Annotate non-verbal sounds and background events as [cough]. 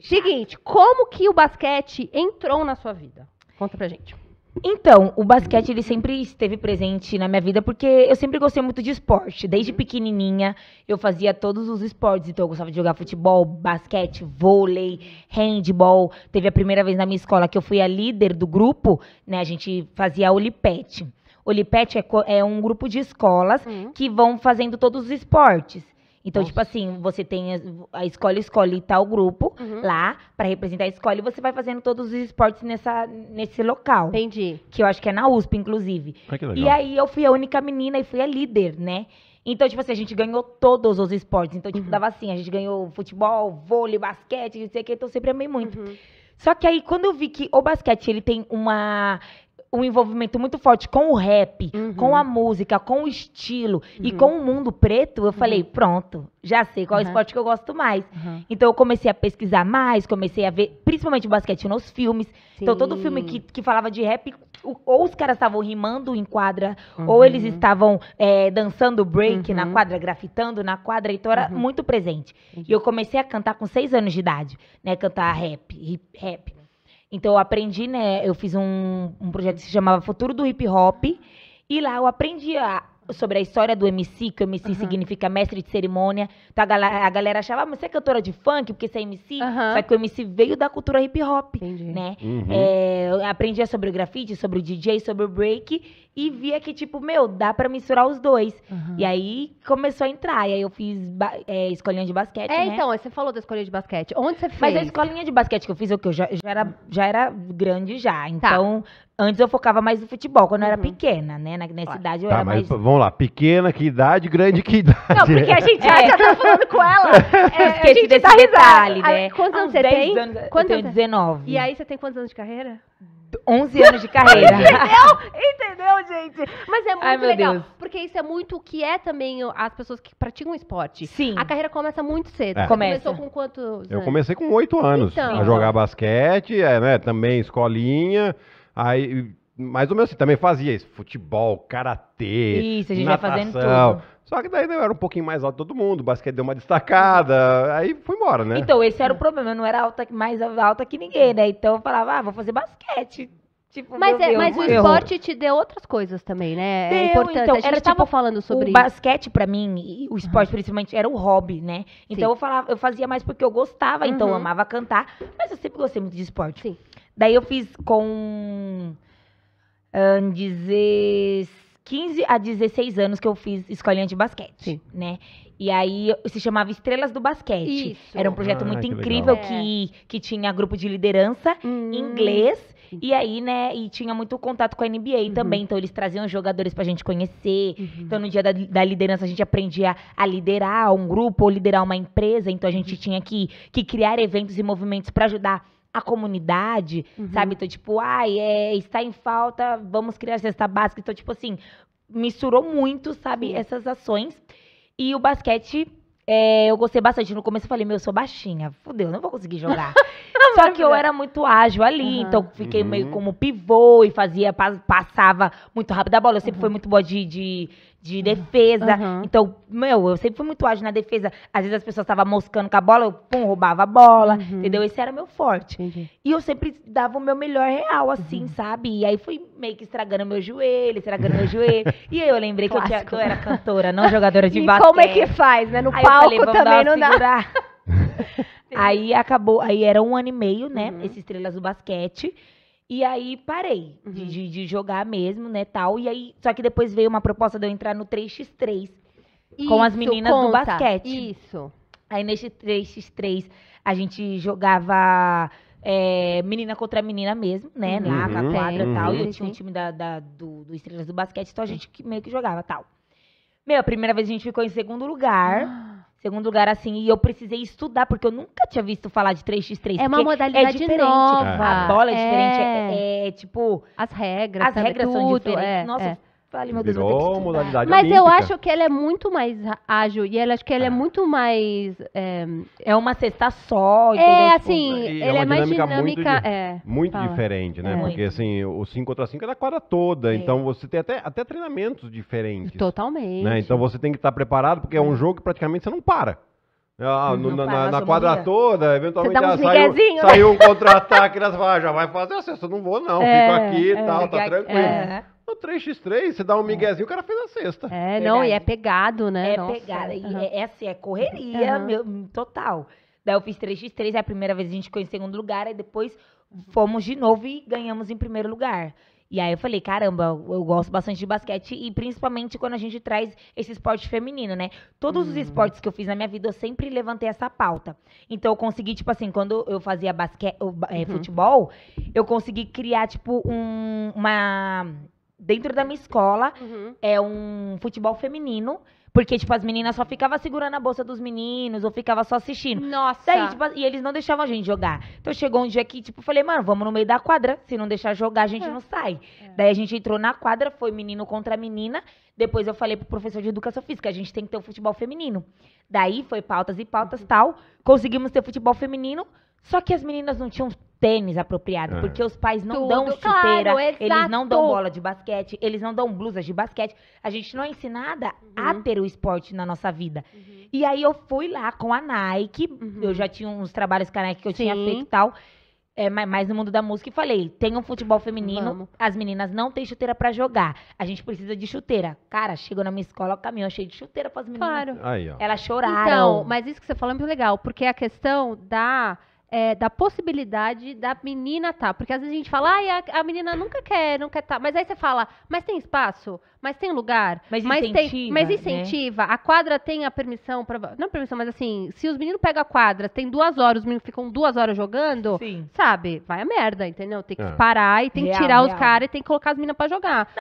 Seguinte, como que o basquete entrou na sua vida? Conta pra gente. Então, o basquete ele sempre esteve presente na minha vida porque eu sempre gostei muito de esporte. Desde pequenininha eu fazia todos os esportes, então eu gostava de jogar futebol, basquete, vôlei, handball. Teve a primeira vez na minha escola que eu fui a líder do grupo, né? A gente fazia Olipete. Olipete é, é um grupo de escolas uhum. que vão fazendo todos os esportes. Então, Nossa. tipo assim, você tem a, a escola escolhe tal grupo uhum. lá para representar a escola e você vai fazendo todos os esportes nessa, nesse local. Entendi. Que eu acho que é na USP, inclusive. Ah, e aí eu fui a única menina e fui a líder, né? Então, tipo assim, a gente ganhou todos os esportes. Então, tipo, uhum. dava assim, a gente ganhou futebol, vôlei, basquete, não sei o que, então eu sempre amei muito. Uhum. Só que aí, quando eu vi que o basquete, ele tem uma um envolvimento muito forte com o rap, uhum. com a música, com o estilo uhum. e com o mundo preto, eu uhum. falei, pronto, já sei qual é uhum. esporte que eu gosto mais. Uhum. Então eu comecei a pesquisar mais, comecei a ver, principalmente o basquete nos filmes. Sim. Então todo filme que, que falava de rap, ou os caras estavam rimando em quadra, ou uhum. eles estavam é, dançando break na quadra, grafitando na quadra, então era muito presente. E eu comecei a cantar com seis anos de idade, né, cantar rap, hip, rap. Então eu aprendi, né? Eu fiz um, um projeto que se chamava Futuro do Hip Hop. E lá eu aprendi a, sobre a história do MC, que o MC uhum. significa mestre de cerimônia. Então a galera, a galera achava, ah, mas você é cantora de funk, porque você é MC? Uhum. Só que o MC veio da cultura hip hop, Entendi. né? Uhum. É, eu aprendi sobre o grafite, sobre o DJ, sobre o break e via que, tipo, meu, dá pra misturar os dois. Uhum. E aí começou a entrar. E aí eu fiz é, escolinha de basquete. É, né? então, você falou da escolinha de basquete. Onde você fez? Mas a escolinha de basquete que eu fiz, o que eu já, já, era, já era grande já. Tá. Então, tá. antes eu focava mais no futebol, quando uhum. eu era uhum. pequena, né? Na, nessa claro. idade eu tá, era mas mais. Vamos lá, pequena, que idade, grande, que idade. Não, porque a [laughs] gente é. já tá falando com ela. [laughs] É, Esqueci é, a gente desse tá detalhe, né? Ah, quantos anos você tem? Anos, quantos eu tenho anos? 19. E aí você tem quantos anos de carreira? 11 anos de carreira. [laughs] entendeu? Entendeu, gente? Mas é muito Ai, legal. Deus. Porque isso é muito o que é também as pessoas que praticam esporte. Sim. A carreira começa muito cedo. É. Começa. Começou com quantos? Eu comecei com 8 anos então. a jogar basquete, é, né, também escolinha. Aí mais ou menos assim, também fazia isso, futebol, karatê, isso, a gente natação. Vai fazendo tudo. Só que daí eu era um pouquinho mais alto do todo mundo, o basquete deu uma destacada, aí fui embora, né? Então, esse era o problema, eu não era alta, mais alta que ninguém, né? Então eu falava, ah, vou fazer basquete. Tipo, mas, é, mas o esporte te deu outras coisas também, né? É deu, é importante. Então, a gente era, tipo, falando sobre o isso. basquete para mim, o esporte uhum. principalmente, era o hobby, né? Então Sim. eu falava, eu fazia mais porque eu gostava, então eu uhum. amava cantar, mas eu sempre gostei muito de esporte. Sim. Daí eu fiz com hum, 16 15 a 16 anos que eu fiz escolinha de basquete, Sim. né? E aí se chamava Estrelas do Basquete. Isso. Era um projeto ah, muito que incrível é. que, que tinha grupo de liderança, hum. inglês. E aí, né, e tinha muito contato com a NBA uhum. também, então eles traziam jogadores pra gente conhecer. Uhum. Então no dia da, da, liderança a gente aprendia a liderar um grupo ou liderar uma empresa, então a gente uhum. tinha que, que criar eventos e movimentos para ajudar a comunidade, uhum. sabe? Então, tipo, ai, é, está em falta, vamos criar cesta básica. Então, tipo assim, misturou muito, sabe, Sim. essas ações. E o basquete, é, eu gostei bastante. No começo eu falei, meu, eu sou baixinha, fudeu, não vou conseguir jogar. [laughs] Só que eu era muito ágil ali, uhum. então fiquei uhum. meio como pivô e fazia, passava muito rápido a bola. Eu sempre uhum. fui muito boa de, de de defesa. Uhum. Então, meu, eu sempre fui muito ágil na defesa. Às vezes as pessoas estavam moscando com a bola, eu pum, roubava a bola, uhum. entendeu? Esse era meu forte. Entendi. E eu sempre dava o meu melhor real, assim, uhum. sabe? E aí fui meio que estragando meu joelho, estragando meu joelho. E aí eu lembrei que eu, tinha, que eu, era cantora, não jogadora de e basquete. como é que faz, né? No aí palco falei, também não dá. [laughs] aí acabou, aí era um ano e meio, né? Uhum. Esse Estrelas do Basquete. E aí parei uhum. de, de, jogar mesmo, né, tal. E aí, só que depois veio uma proposta de eu entrar no 3x3 isso, com as meninas conta. do basquete. Isso. Aí nesse 3x3 a gente jogava é, menina contra menina mesmo, né? Uhum. Lá na uhum. quadra e tal. Uhum. E eu tinha um time da, da do, do, Estrelas do Basquete, então a gente meio que jogava tal. Meu, a primeira vez a gente ficou em segundo lugar. Ah. Segundo lugar, assim, e eu precisei estudar, porque eu nunca tinha visto falar de 3x3. É uma é modalidade é nova. A bola é, é diferente, é, é, tipo... As regras, As regras tudo, são diferentes. É, Nossa, é. Vale, meu Deus, Virou modalidade Mas olímpica. eu acho que ela é muito mais ágil e ela acho que ela é, é, muito mais. É, é uma cesta só. É tipo, assim, é, e é ela é, mais dinâmica. Muito, é, muito diferente, né? Porque assim, o 5 contra 5 é da quadra toda. Então você tem até, até treinamentos diferentes. Totalmente. Né? Então você tem que estar preparado, porque é um jogo que praticamente você não para. Ah, no, na, na, quadra vida. toda, eventualmente ah, saiu, né? saiu um contra-ataque, e [laughs] ah, já vai fazer acesso, eu não vou não, é, fico aqui e é, tal, tá tranquilo. É. No 3x3, você dá um é. miguezinho, o cara fez a sexta. É, não, e é pegado, né? É pegado, pegada. E é, é assim, é correria uhum. meu, total. Daí eu fiz 3x3, é a primeira vez a gente ficou em segundo lugar, aí depois fomos de novo e ganhamos em primeiro lugar. E aí eu falei, caramba, eu gosto bastante de basquete e principalmente quando a gente traz esse esporte feminino, né? Todos hum. os uhum. esportes que eu fiz na minha vida, eu sempre levantei essa pauta. Então eu consegui, tipo assim, quando eu fazia basquete, é, uhum. futebol, eu consegui criar, tipo, um, uma dentro da minha escola, uhum. é um futebol feminino. Porque, tipo, as meninas só ficavam segurando a bolsa dos meninos, ou ficava só assistindo. Nossa! Daí, tipo, e eles não deixavam a gente jogar. Então chegou um dia que, tipo, falei, mano, vamos no meio da quadra. Se não deixar jogar, a gente é. não sai. É. Daí a gente entrou na quadra, foi menino contra menina. Depois eu falei pro professor de educação física, a gente tem que ter o um futebol feminino. Daí foi pautas e pautas uhum. tal. Conseguimos ter futebol feminino. Só que as meninas não tinham tênis apropriado, é. porque os pais não Tudo, dão chuteira, claro, eles não dão bola de basquete, eles não dão blusas de basquete. A gente não é ensinada uhum. a ter o esporte na nossa vida. Uhum. E aí eu fui lá com a Nike, uhum. eu já tinha uns trabalhos com a Nike que eu Sim. tinha feito e tal. É, mais no mundo da música e falei: tem um futebol feminino, Vamos. as meninas não têm chuteira para jogar. A gente precisa de chuteira. Cara, chegou na minha escola, o caminhão cheio de chuteira pras meninas. Claro. Aí, ó. Elas choraram. Então, mas isso que você falou é muito legal, porque a questão da é, da possibilidade da menina tá. Porque às vezes a gente fala, ai, ah, a, a, menina nunca quer, não quer tá. Mas aí você fala, mas tem espaço? Mas tem lugar? Mas, mas incentiva. Tem, mas né? incentiva. Né? A quadra tem a permissão para Não permissão, mas assim, se os meninos pegam a quadra, tem duas horas, os meninos ficam duas horas jogando, Sim. sabe? Vai a merda, entendeu? Tem que é. parar e tem real, que tirar real. os caras e tem que colocar as meninas para jogar.